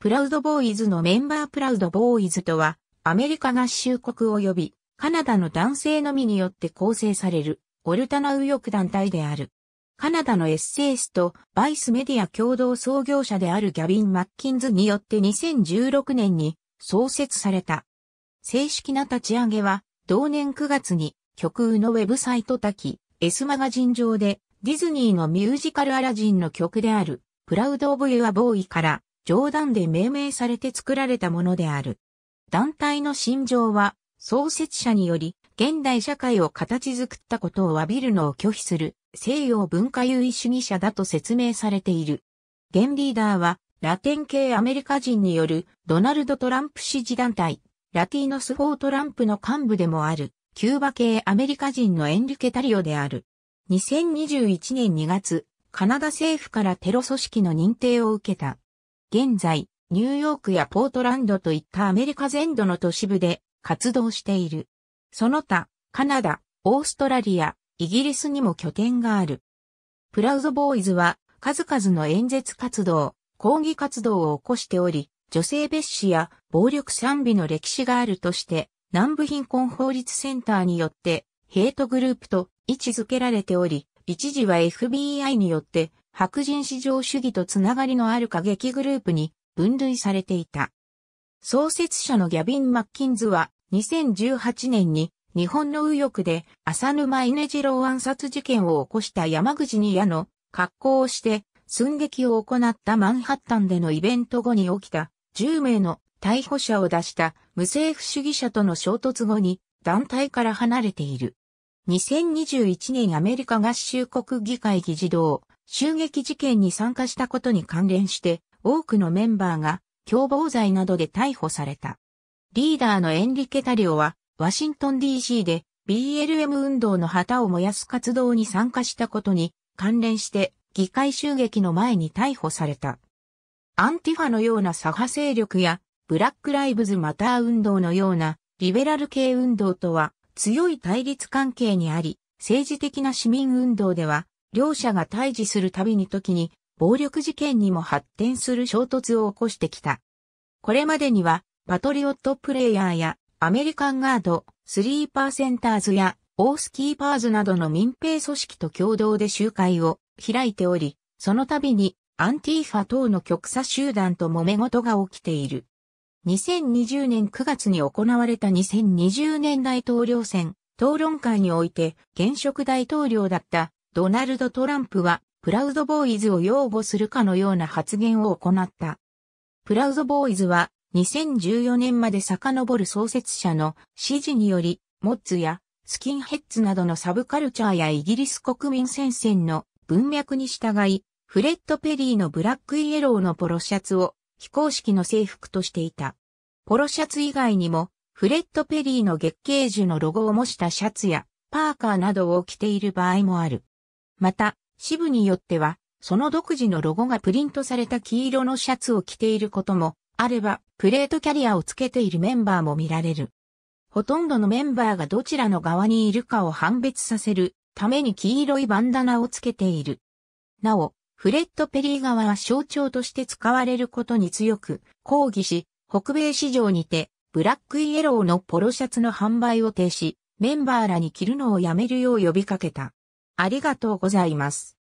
プラウドボーイズのメンバープラウドボーイズとは、アメリカ合衆国及びカナダの男性のみによって構成される、オルタナ右翼団体である。カナダのエッセイスト、バイスメディア共同創業者であるギャビン・マッキンズによって2016年に創設された。正式な立ち上げは、同年9月に曲右のウェブサイト滝、S マガジン上でディズニーのミュージカルアラジンの曲である、プラウド・オブ・ユア・ボーイから冗談で命名されて作られたものである。団体の心情は、創設者により、現代社会を形作ったことを詫びるのを拒否する西洋文化優位主義者だと説明されている。現リーダーは、ラテン系アメリカ人によるドナルド・トランプ支持団体、ラティーノス・フォー・トランプの幹部でもある、キューバ系アメリカ人のエンリケ・タリオである。2021年2月、カナダ政府からテロ組織の認定を受けた。現在、ニューヨークやポートランドといったアメリカ全土の都市部で活動している。その他、カナダ、オーストラリア、イギリスにも拠点がある。プラウドボーイズは数々の演説活動、抗議活動を起こしており、女性蔑視や暴力賛美の歴史があるとして、南部貧困法律センターによってヘイトグループと位置づけられており、一時は FBI によって白人至上主義とつながりのある過激グループに分類されていた。創設者のギャビン・マッキンズは2018年に日本の右翼で浅沼稲次郎暗殺事件を起こした山口に矢の格好をして寸劇を行ったマンハッタンでのイベント後に起きた10名の逮捕者を出した無政府主義者との衝突後に団体から離れている。2021年アメリカ合衆国議会議事堂襲撃事件に参加したことに関連して多くのメンバーが共謀罪などで逮捕された。リーダーのエンリケ・タリオはワシントン DC で BLM 運動の旗を燃やす活動に参加したことに関連して議会襲撃の前に逮捕された。アンティファのような左派勢力やブラックライブズマター運動のようなリベラル系運動とは強い対立関係にあり、政治的な市民運動では両者が対峙するたびに時に暴力事件にも発展する衝突を起こしてきた。これまでには、パトリオットプレイヤーやアメリカンガード、スリーパーセンターズやオースキーパーズなどの民兵組織と共同で集会を開いており、その度にアンティーファ等の極左集団と揉め事が起きている。2020年9月に行われた2020年大統領選討論会において現職大統領だったドナルド・トランプは、プラウドボーイズを擁護するかのような発言を行った。プラウドボーイズは、2014年まで遡る創設者の指示により、モッツやスキンヘッズなどのサブカルチャーやイギリス国民戦線の文脈に従い、フレッド・ペリーのブラックイエローのポロシャツを非公式の制服としていた。ポロシャツ以外にも、フレッド・ペリーの月桂樹のロゴを模したシャツやパーカーなどを着ている場合もある。また、支部によっては、その独自のロゴがプリントされた黄色のシャツを着ていることも、あれば、プレートキャリアをつけているメンバーも見られる。ほとんどのメンバーがどちらの側にいるかを判別させるために黄色いバンダナをつけている。なお、フレッド・ペリー側は象徴として使われることに強く抗議し、北米市場にてブラックイエローのポロシャツの販売を停止、メンバーらに着るのをやめるよう呼びかけた。ありがとうございます。